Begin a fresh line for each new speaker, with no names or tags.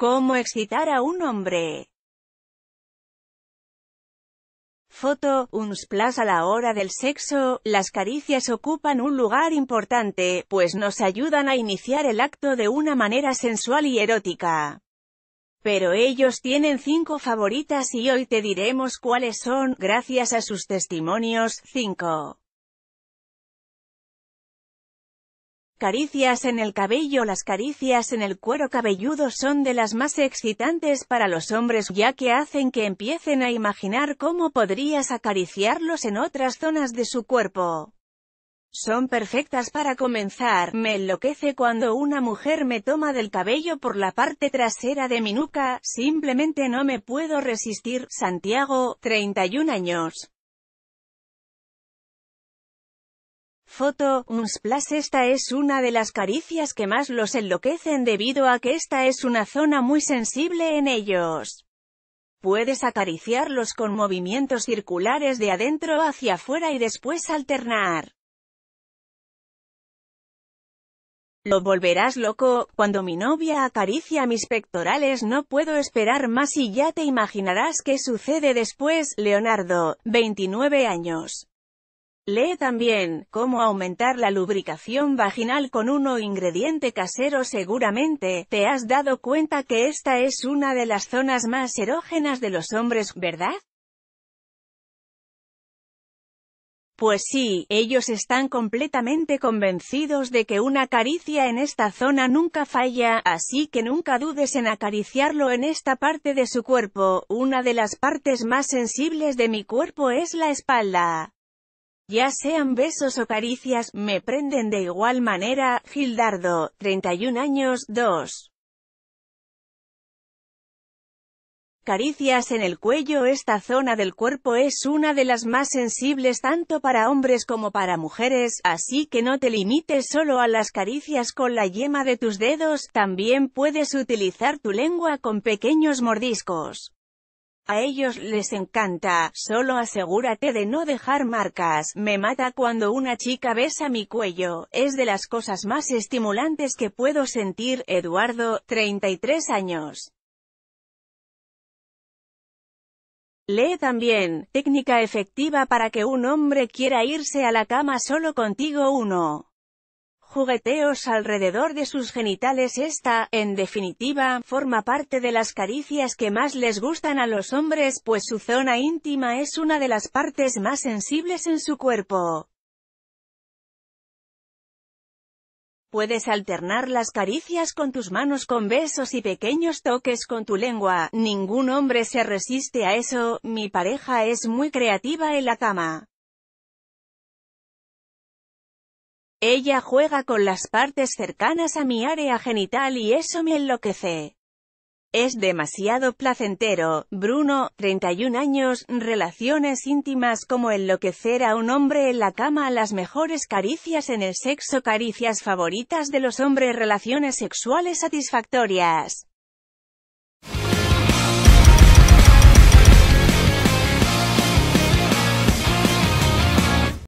¿Cómo excitar a un hombre? Foto, Unsplash a la hora del sexo, las caricias ocupan un lugar importante, pues nos ayudan a iniciar el acto de una manera sensual y erótica. Pero ellos tienen cinco favoritas y hoy te diremos cuáles son, gracias a sus testimonios, Cinco. Caricias en el cabello Las caricias en el cuero cabelludo son de las más excitantes para los hombres ya que hacen que empiecen a imaginar cómo podrías acariciarlos en otras zonas de su cuerpo. Son perfectas para comenzar, me enloquece cuando una mujer me toma del cabello por la parte trasera de mi nuca, simplemente no me puedo resistir, Santiago, 31 años. Foto, unsplash Esta es una de las caricias que más los enloquecen debido a que esta es una zona muy sensible en ellos. Puedes acariciarlos con movimientos circulares de adentro hacia afuera y después alternar. Lo volverás loco, cuando mi novia acaricia mis pectorales no puedo esperar más y ya te imaginarás qué sucede después, Leonardo, 29 años. Lee también, cómo aumentar la lubricación vaginal con uno ingrediente casero seguramente, te has dado cuenta que esta es una de las zonas más erógenas de los hombres, ¿verdad? Pues sí, ellos están completamente convencidos de que una caricia en esta zona nunca falla, así que nunca dudes en acariciarlo en esta parte de su cuerpo, una de las partes más sensibles de mi cuerpo es la espalda ya sean besos o caricias, me prenden de igual manera, Gildardo, 31 años, 2. Caricias en el cuello Esta zona del cuerpo es una de las más sensibles tanto para hombres como para mujeres, así que no te limites solo a las caricias con la yema de tus dedos, también puedes utilizar tu lengua con pequeños mordiscos. A ellos les encanta, solo asegúrate de no dejar marcas, me mata cuando una chica besa mi cuello, es de las cosas más estimulantes que puedo sentir, Eduardo, 33 años. Lee también, técnica efectiva para que un hombre quiera irse a la cama solo contigo uno jugueteos alrededor de sus genitales esta, en definitiva, forma parte de las caricias que más les gustan a los hombres pues su zona íntima es una de las partes más sensibles en su cuerpo. Puedes alternar las caricias con tus manos con besos y pequeños toques con tu lengua, ningún hombre se resiste a eso, mi pareja es muy creativa en la cama. Ella juega con las partes cercanas a mi área genital y eso me enloquece. Es demasiado placentero. Bruno, 31 años, relaciones íntimas como enloquecer a un hombre en la cama, las mejores caricias en el sexo, caricias favoritas de los hombres, relaciones sexuales satisfactorias.